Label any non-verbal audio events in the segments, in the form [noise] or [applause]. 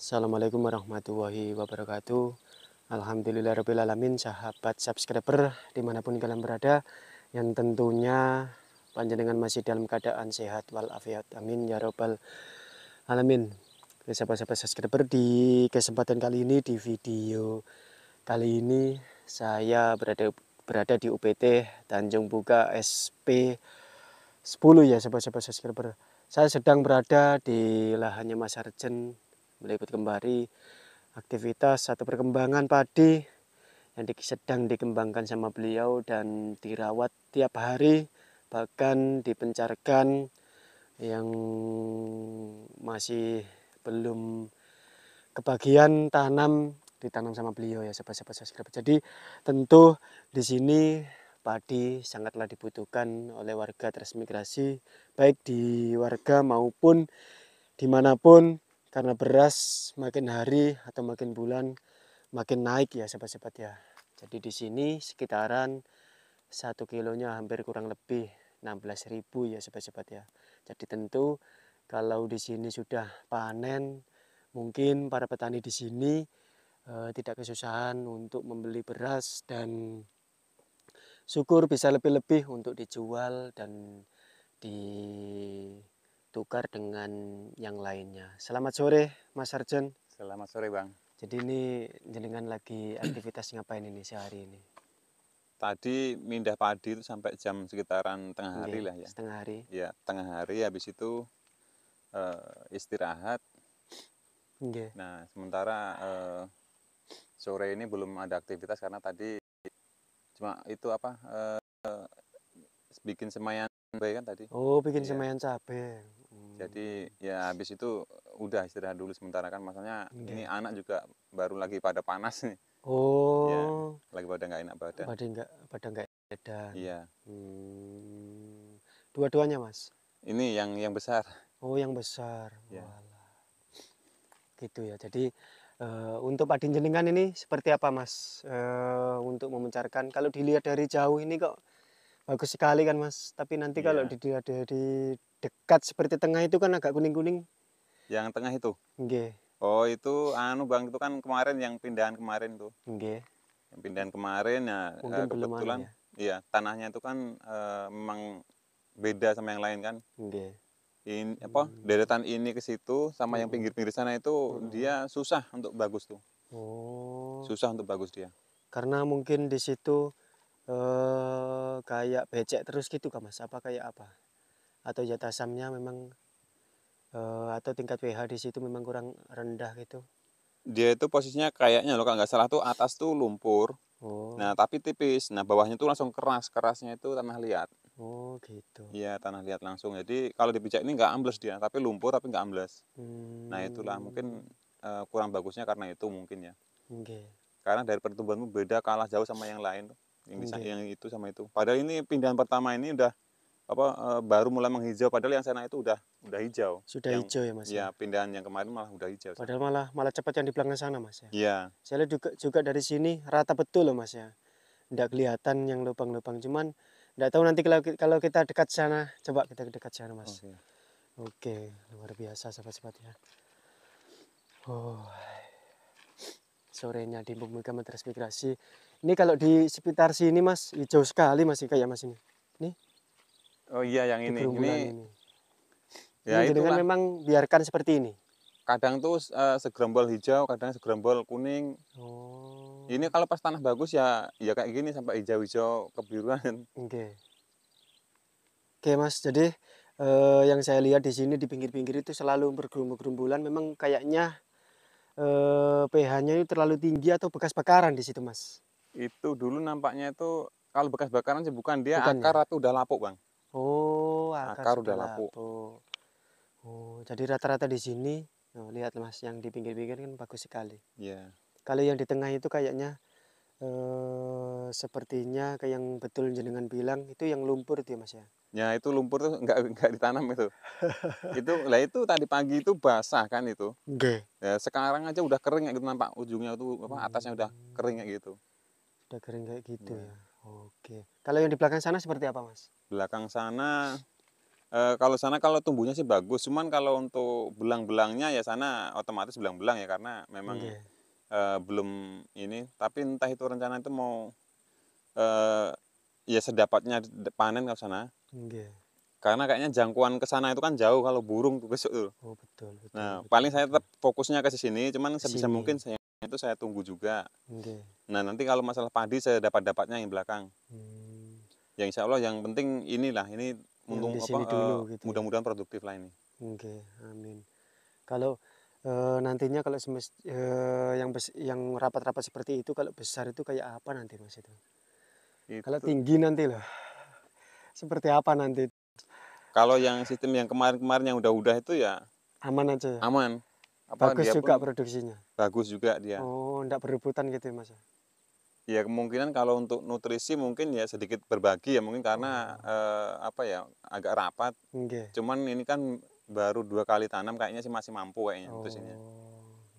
Assalamualaikum warahmatullahi wabarakatuh Alamin Sahabat subscriber dimanapun kalian berada Yang tentunya panjenengan masih dalam keadaan sehat walafiat Amin ya robbal alamin Sahabat-sahabat subscriber di kesempatan kali ini di video Kali ini saya berada berada di UPT Tanjung Buka SP 10 ya sahabat-sahabat subscriber. Saya sedang berada di lahannya Mas Arjen meliput kembali aktivitas atau perkembangan padi yang sedang dikembangkan sama beliau dan dirawat tiap hari bahkan dipencarkan yang masih belum kebagian tanam ditanam sama beliau ya sahabat-sahabat subscribe. Jadi tentu di sini padi sangatlah dibutuhkan oleh warga transmigrasi baik di warga maupun dimanapun karena beras makin hari atau makin bulan makin naik ya sahabat-sahabat ya jadi di sini sekitaran satu kilonya hampir kurang lebih 16.000 ya sahabat-sahabat ya jadi tentu kalau di sini sudah panen mungkin para petani di sini e, tidak kesusahan untuk membeli beras dan syukur bisa lebih-lebih untuk dijual dan di tukar dengan yang lainnya. Selamat sore Mas Arjun. Selamat sore Bang. Jadi ini jenengan lagi aktivitas ngapain ini sehari ini? Tadi mindah padi itu sampai jam sekitaran tengah hari Oke, lah ya. Setengah hari. Ya tengah hari habis itu e, istirahat. Oke. Nah sementara e, sore ini belum ada aktivitas karena tadi cuma itu apa e, bikin semayan cabai kan tadi. Oh bikin ya. semayan cabai jadi hmm. ya habis itu udah istirahat dulu sementara kan masalahnya yeah. ini anak juga baru lagi pada panas nih oh ya, lagi pada enggak enak badan pada enggak, pada enggak. ada iya hmm. dua-duanya mas ini yang yang besar oh yang besar ya. Walah. gitu ya jadi Uh, untuk padi jenengan ini seperti apa mas uh, untuk memencarkan kalau dilihat dari jauh ini kok bagus sekali kan mas tapi nanti ya. kalau iya. dilihat dari dekat seperti tengah itu kan agak kuning-kuning. Yang tengah itu? Nggih. Oh, itu anu Bang itu kan kemarin yang pindahan kemarin tuh. Nggih. Yang pindahan kemarin ya eh, Mungkin kebetulan ya. iya, tanahnya itu kan e, memang beda sama yang lain kan. Nggih. In, apa hmm. deretan ini ke situ sama hmm. yang pinggir-pinggir sana itu hmm. dia susah untuk bagus tuh. Oh. Susah untuk bagus dia. Karena mungkin di situ eh kayak becek terus gitu kan Mas? Apa kayak apa? atau zat asamnya memang uh, atau tingkat pH di situ memang kurang rendah gitu. Dia itu posisinya kayaknya loh kalau nggak salah tuh atas tuh lumpur. Oh. Nah tapi tipis. Nah bawahnya tuh langsung keras kerasnya itu tanah liat. Oh gitu. Iya tanah liat langsung. Jadi kalau dipijak ini nggak ambles dia, tapi lumpur tapi nggak ambles. Hmm. Nah itulah mungkin uh, kurang bagusnya karena itu mungkin ya. Okay. Karena dari pertumbuhan beda kalah jauh sama yang lain yang, okay. yang itu sama itu. Padahal ini pindahan pertama ini udah apa eh, baru mulai menghijau padahal yang sana itu udah udah hijau sudah yang, hijau ya mas iya, ya pindahan yang kemarin malah udah hijau padahal malah malah cepat yang di belakang sana mas ya iya saya lihat juga juga dari sini rata betul loh mas ya tidak kelihatan yang lubang-lubang cuman tidak tahu nanti kalau kalau kita dekat sana coba kita dekat sana mas oke oke luar biasa sahabat-sahabat ya oh sorenya di Bumi Transmigrasi ini kalau di sekitar sini mas hijau sekali masih ya, kayak mas ini Oh iya yang ini. Ini, ini. Ya ini kan memang biarkan seperti ini. Kadang tuh uh, segerombol hijau, kadang segerombol kuning. Oh. Ini kalau pas tanah bagus ya ya kayak gini sampai hijau-hijau kebiruan. [laughs] Oke. Okay. Oke okay, Mas, jadi uh, yang saya lihat di sini di pinggir-pinggir itu selalu bergerombol-gerombolan. memang kayaknya eh, pH-nya itu terlalu tinggi atau bekas bakaran di situ, Mas? Itu dulu nampaknya itu kalau bekas bakaran sih bukan dia bukan, ya? akar ya? tapi udah lapuk, Bang. Oh, akar, akar sudah lapuk. lapuk. Oh, jadi rata-rata di sini oh, lihat Mas yang di pinggir-pinggir kan bagus sekali. Iya. Yeah. Kalau yang di tengah itu kayaknya eh sepertinya kayak yang betul jenengan bilang itu yang lumpur dia ya, Mas ya. Ya, itu lumpur tuh enggak enggak ditanam itu. itu lah itu tadi pagi itu basah kan itu. Oke. Ya, sekarang aja udah kering kayak gitu nampak ujungnya tuh apa atasnya udah kering kayak gitu. Udah kering kayak gitu iya. ya. ya. Oke. Kalau yang di belakang sana seperti apa, Mas? Belakang sana e, kalau sana kalau tumbuhnya sih bagus, cuman kalau untuk belang-belangnya ya sana otomatis belang-belang ya karena memang okay. Iya. e, eh, belum ini. Tapi entah itu rencana itu mau e, ya sedapatnya panen ke sana. Okay. Iya. Karena kayaknya jangkauan ke sana itu kan jauh kalau burung tuh besok tuh. Oh, betul, betul. Nah, betul, paling betul. saya tetap fokusnya ke sini, cuman sebisa mungkin saya itu saya tunggu juga. Okay iya. Nah nanti kalau masalah padi saya dapat dapatnya yang belakang. Hmm. Yang insya Allah yang penting inilah ini untung apa? Eh, gitu. Ya. Mudah-mudahan produktif lah ini. Oke, okay, amin. Kalau uh, nantinya kalau semest, uh, yang bes, yang rapat-rapat seperti itu kalau besar itu kayak apa nanti mas itu? itu. Kalau tinggi nanti loh, [laughs] seperti apa nanti? Kalau yang sistem yang kemarin-kemarin yang udah-udah itu ya aman aja. ya. Aman. Apa bagus juga produksinya. Bagus juga dia. Oh, enggak berebutan gitu ya mas? Ya? ya kemungkinan kalau untuk nutrisi mungkin ya sedikit berbagi ya mungkin karena hmm. eh, apa ya agak rapat okay. cuman ini kan baru dua kali tanam kayaknya sih masih mampu kayaknya oh. ini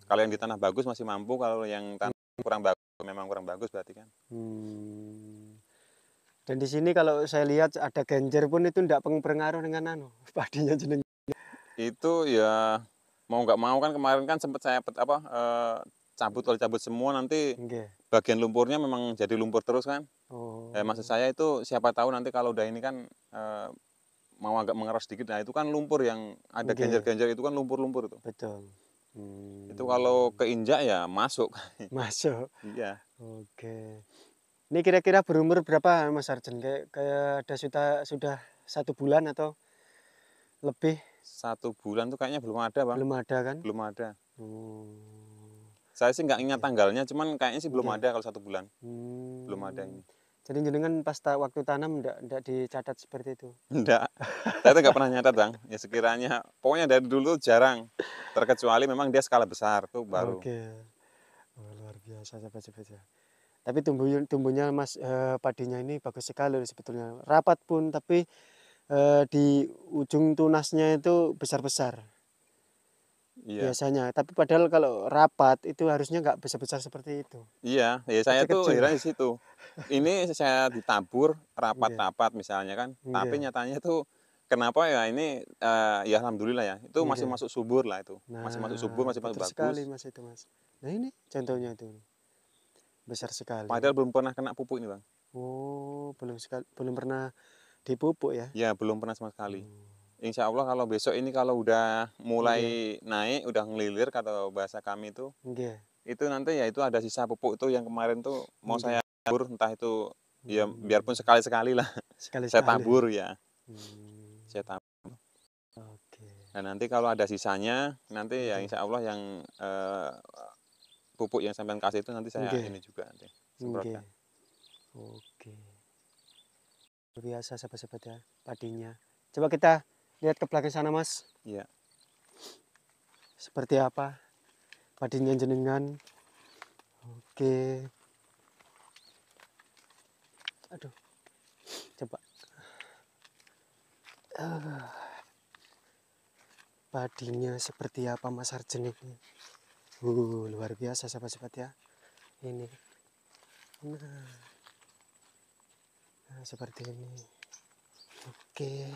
kalau yang di tanah bagus masih mampu kalau yang tanah hmm. kurang bagus memang kurang bagus berarti kan hmm. dan di sini kalau saya lihat ada genjer pun itu tidak pengaruh dengan anu [laughs] padinya jeneng itu ya mau nggak mau kan kemarin kan sempat saya apa eh, cabut kalau cabut semua nanti okay bagian lumpurnya memang jadi lumpur terus kan. Eh, oh. Eh, maksud saya itu siapa tahu nanti kalau udah ini kan eh, mau agak mengeras sedikit, nah itu kan lumpur yang ada genjer-genjer itu kan lumpur-lumpur itu. Betul. Hmm. Itu kalau keinjak ya masuk. [laughs] Masuk. iya. Oke. Ini kira-kira berumur berapa Mas Arjen? Kayak, kayak ada sudah sudah satu bulan atau lebih? Satu bulan tuh kayaknya belum ada bang. Belum ada kan? Belum ada. Hmm. Saya sih nggak ingat tanggalnya, cuman kayaknya sih belum ada kalau satu bulan. Hmm. Belum ada ini. Jadi jenengan pas waktu tanam enggak, enggak dicatat seperti itu? Enggak. Saya itu enggak pernah nyatat, Bang. Ya sekiranya pokoknya dari dulu jarang. Terkecuali memang dia skala besar tuh baru. Oke. Oh, luar biasa sahabat sahabat. Ya. Tapi tumbuh tumbuhnya Mas eh, padinya ini bagus sekali sebetulnya. Rapat pun tapi eh, di ujung tunasnya itu besar-besar. Iya. Biasanya, tapi padahal kalau rapat itu harusnya nggak besar-besar seperti itu. Iya, ya saya Kecil tuh heran di situ. Ini [laughs] saya ditabur iya. rapat-rapat misalnya kan, iya. tapi nyatanya tuh kenapa ya ini uh, ya alhamdulillah ya itu iya. masih masuk subur lah itu nah, masih masuk subur nah, masih masuk bagus sekali mas itu mas nah ini contohnya itu besar sekali padahal belum pernah kena pupuk ini bang oh belum sekali belum pernah dipupuk ya ya belum pernah sama sekali hmm. Insya Allah kalau besok ini kalau udah mulai yeah. naik, udah ngelilir kata bahasa kami itu, yeah. itu nanti ya itu ada sisa pupuk itu yang kemarin tuh mau yeah. saya tabur, entah itu yeah. ya hmm. biarpun sekali sekali lah, sekali -sekali. saya tabur ya, hmm. saya tabur. Okay. Nah nanti kalau ada sisanya, nanti ya Insya Allah yang uh, pupuk yang sampean kasih itu nanti saya okay. ini juga nanti semprotkan. Okay. Oke. Okay. Luar biasa sahabat-sahabat ya padinya. Coba kita Lihat ke belakang sana, Mas. Iya. Seperti apa padinya jenengan? Oke. Aduh. Coba. Uh. Ah. Padinya seperti apa Mas Arjen ini? Uh, luar biasa sahabat-sahabat ya. Ini. Nah. nah seperti ini. Oke.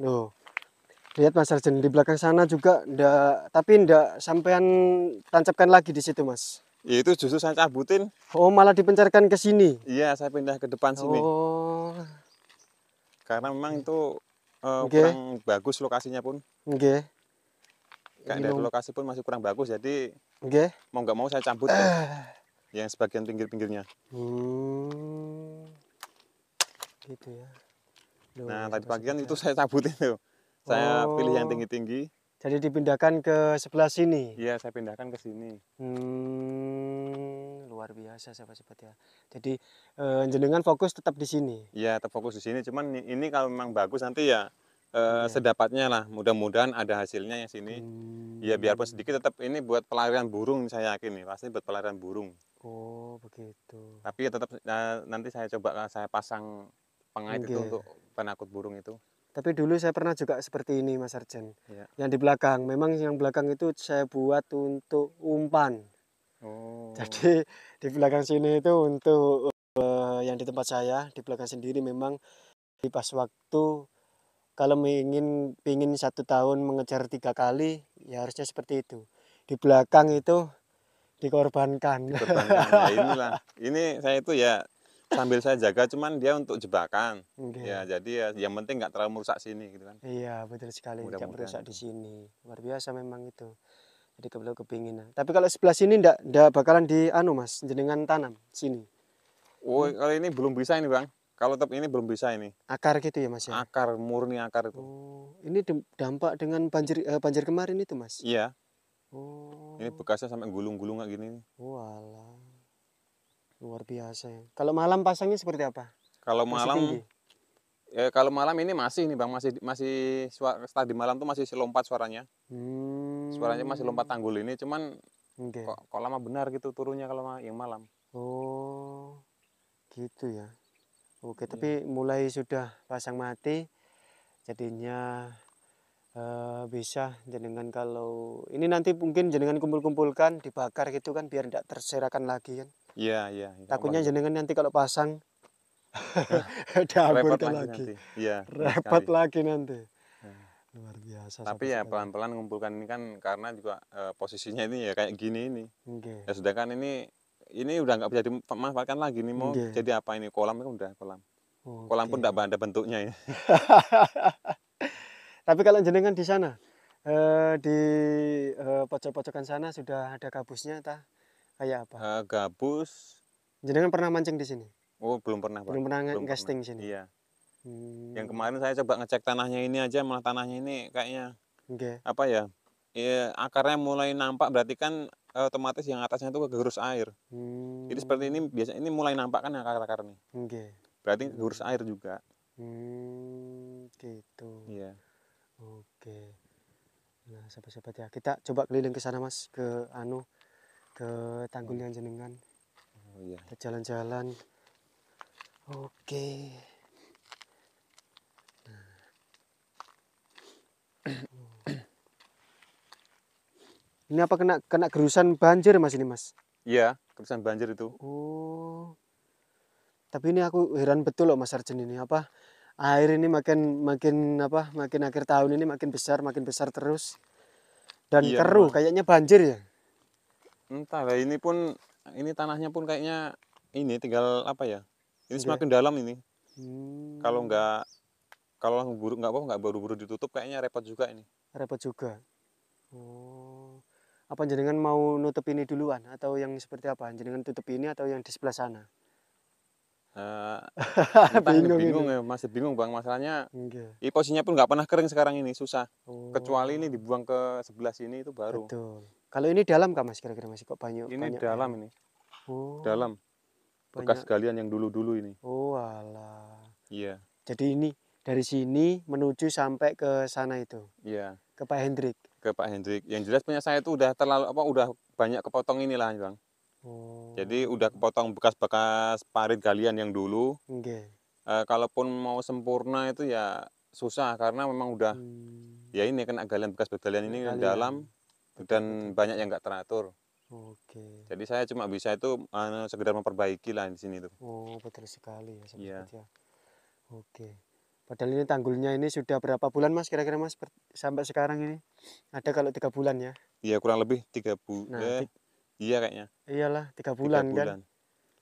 Loh. Lihat Mas Arjen di belakang sana juga ndak tapi ndak sampean tancapkan lagi di situ, Mas. Ya, itu justru saya cabutin. Oh, malah dipencarkan ke sini. Iya, saya pindah ke depan sini. Oh. Karena memang itu uh, eh, okay. kurang bagus lokasinya pun. Oke. Okay. Kayak dari lokasi pun masih kurang bagus jadi okay. mau nggak mau saya cabut. Uh. Yang sebagian pinggir-pinggirnya. Hmm. Gitu ya. Loh, nah tadi pagi kan itu saya cabutin tuh. Saya oh. pilih yang oh. tinggi-tinggi. Jadi dipindahkan ke sebelah sini? Iya, saya pindahkan ke sini. Hmm, luar biasa siapa sahabat ya. Jadi eh, jenengan fokus tetap di sini? Iya, tetap fokus di sini. Cuman ini kalau memang bagus nanti ya eh, ya. sedapatnya lah. Mudah-mudahan ada hasilnya yang sini. Iya, hmm. Ya biarpun sedikit tetap ini buat pelarian burung saya yakin nih. Pasti buat pelarian burung. Oh, begitu. Tapi ya tetap nah, nanti saya coba saya pasang pengait okay. itu untuk penakut burung itu. Tapi dulu saya pernah juga seperti ini Mas Arjen. Ya. Yang di belakang, memang yang belakang itu saya buat untuk umpan. Oh. Jadi di belakang sini itu untuk uh, yang di tempat saya di belakang sendiri memang di pas waktu kalau ingin ingin satu tahun mengejar tiga kali ya harusnya seperti itu. Di belakang itu dikorbankan. dikorbankan. Ya, inilah. [laughs] Ini saya itu ya sambil saya jaga cuman dia untuk jebakan okay. ya jadi ya yang penting nggak terlalu merusak sini gitu kan iya betul sekali Mudah tidak merusak di gitu. sini luar biasa memang itu jadi kalau kepingin nah. tapi kalau sebelah sini ndak ndak bakalan di anu mas jenengan tanam sini oh hmm. kalau ini belum bisa ini bang kalau tetap ini belum bisa ini akar gitu ya mas ya akar murni akar itu oh, ini dampak dengan banjir uh, banjir kemarin itu mas iya oh ini bekasnya sampai gulung-gulung kayak gini walah Luar biasa ya. Kalau malam pasangnya seperti apa? Kalau malam Ya, kalau malam ini masih nih Bang, masih masih suara, di malam tuh masih lompat suaranya. Hmm. Suaranya masih lompat tanggul ini cuman okay. kok, kok lama benar gitu turunnya kalau yang malam. Oh. Gitu ya. Oke, hmm. tapi mulai sudah pasang mati jadinya Uh, bisa jenengan kalau ini nanti mungkin jenengan kumpul-kumpulkan dibakar gitu kan biar tidak terserakan lagi kan Iya, iya. iya Takutnya jenengan nanti kalau pasang [laughs] [laughs] diamburkan lagi. Iya. Repot lagi nanti. Iya. Luar biasa. Tapi ya pelan-pelan ngumpulkan ini kan karena juga eh, posisinya ini ya kayak gini ini. Okay. Ya sedangkan ini ini udah nggak bisa dimanfaatkan lagi nih mau jadi apa ini kolam itu udah kolam. Kolam pun enggak ada bentuknya ya. [laughs] Tapi kalau jenengan di sana eh, di eh, pojok-pojokan sana sudah ada kabusnya tah? Kayak apa? Uh, gabus. Jangan pernah mancing di sini? Oh, belum pernah, Pak. Belum pernah belum casting pernah. sini. Iya. Hmm. Yang kemarin saya coba ngecek tanahnya ini aja, malah tanahnya ini kayaknya okay. apa ya? Ya, akarnya mulai nampak berarti kan eh, otomatis yang atasnya itu kegerus air. Hmm. Jadi seperti ini biasa ini mulai nampak kan akar-akar nih. Okay. Berarti kegerus air juga. Hmm, gitu. Iya. Yeah. Oke. Okay. Nah, sahabat-sahabat ya, kita coba keliling ke sana Mas ke anu ke tanggulnya jenengan oh, iya. jalan-jalan oke okay. Nah. ini apa kena kena gerusan banjir mas ini mas iya gerusan banjir itu oh tapi ini aku heran betul loh mas Arjen ini apa air ini makin makin apa makin akhir tahun ini makin besar makin besar terus dan iya, keruh kayaknya banjir ya entah lah ini pun ini tanahnya pun kayaknya ini tinggal apa ya ini Sudah. semakin dalam ini hmm. kalau nggak kalau buruk nggak apa nggak baru buru ditutup kayaknya repot juga ini repot juga oh apa jenengan mau nutup ini duluan atau yang seperti apa jenengan tutup ini atau yang di sebelah sana uh, [laughs] bingung, bingung ya masih bingung bang masalahnya okay. posisinya pun nggak pernah kering sekarang ini susah oh. kecuali ini dibuang ke sebelah sini itu baru Betul. Kalau ini dalam kah mas kira-kira masih kok banyak? Ini banyak dalam ini. Oh. Dalam. Bekas banyak. galian yang dulu-dulu ini. Oh alah. Iya. Jadi ini dari sini menuju sampai ke sana itu. Iya. Ke Pak Hendrik. Ke Pak Hendrik. Yang jelas punya saya itu udah terlalu apa udah banyak kepotong inilah bang. Oh. Jadi udah kepotong bekas-bekas parit galian yang dulu. Okay. Eh, kalaupun mau sempurna itu ya susah karena memang udah hmm. ya ini kena galian bekas galian ini galian. dalam dan banyak yang nggak teratur. Oke. Jadi saya cuma bisa itu uh, sekedar memperbaiki lah di sini tuh. Oh betul sekali ya Iya. yeah. Oke. Padahal ini tanggulnya ini sudah berapa bulan mas kira-kira mas sampai sekarang ini? Ada kalau tiga bulan ya? Iya kurang lebih tiga bulan. Nah, eh, iya kayaknya. Iyalah tiga bulan, tiga bulan kan.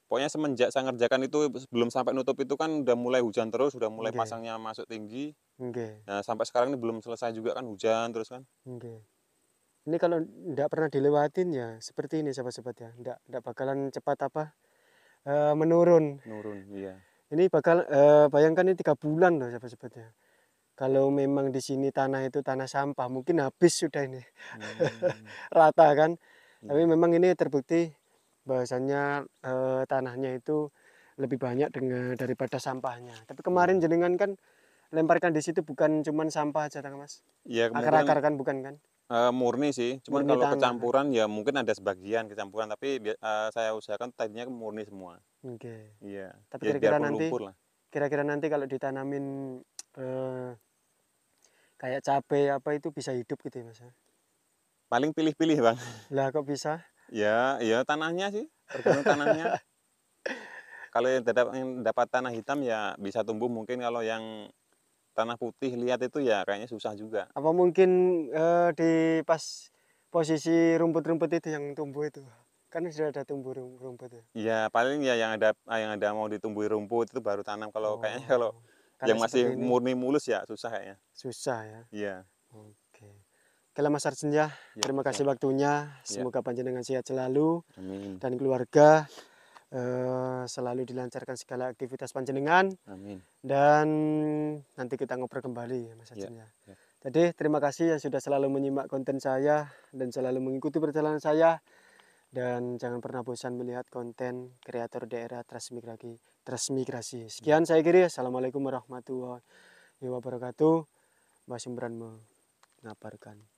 Pokoknya semenjak saya ngerjakan itu belum sampai nutup itu kan udah mulai hujan terus, udah mulai okay. pasangnya masuk tinggi. Okay. Nah sampai sekarang ini belum selesai juga kan hujan terus kan. Okay ini kalau tidak pernah dilewatin ya seperti ini sahabat-sahabat ya tidak tidak bakalan cepat apa uh, menurun menurun iya ini bakal uh, bayangkan ini tiga bulan loh sahabat-sahabat ya kalau memang di sini tanah itu tanah sampah mungkin habis sudah ini hmm. [laughs] rata kan hmm. tapi memang ini terbukti bahasanya uh, tanahnya itu lebih banyak dengan daripada sampahnya. Tapi kemarin hmm. jenengan kan lemparkan di situ bukan cuman sampah aja kan mas? ya, Akar-akar kan bukan kan? Eh, murni sih, cuma murni kalau tanah. Ya? kecampuran ya mungkin ada sebagian kecampuran, tapi uh, saya usahakan tadinya murni semua. Oke. Okay. Iya. Tapi kira-kira nanti, kira-kira nanti kalau ditanamin uh, kayak cabai apa itu bisa hidup gitu ya mas? Ya? Paling pilih-pilih bang. [laughs] Lah kok bisa? ya, ya tanahnya sih, tergantung tanahnya. [laughs] kalau yang dapat tanah hitam ya bisa tumbuh mungkin kalau yang tanah putih lihat itu ya kayaknya susah juga. Apa mungkin uh, di pas posisi rumput-rumput itu yang tumbuh itu? Kan sudah ada tumbuh rumput ya. Iya, paling ya yang ada ah, yang ada mau ditumbuhi rumput itu baru tanam kalau oh. kayaknya kalau Karena yang masih ini. murni mulus ya susah kayaknya. Susah ya. Iya. Oke. Kalau Mas Arsenja, ya, iya, terima iya. kasih ya. waktunya. Iya. Semoga ya. panjenengan sehat selalu Amin. dan keluarga. Eh, selalu dilancarkan segala aktivitas panjenengan. Amin. Dan nanti kita ngobrol kembali ya, Mas ya, ya. ya. Jadi terima kasih yang sudah selalu menyimak konten saya dan selalu mengikuti perjalanan saya. Dan jangan pernah bosan melihat konten kreator daerah transmigrasi. transmigrasi. Ya. Sekian saya kiri. Assalamualaikum warahmatullahi wabarakatuh. Mas Sumberan mengabarkan.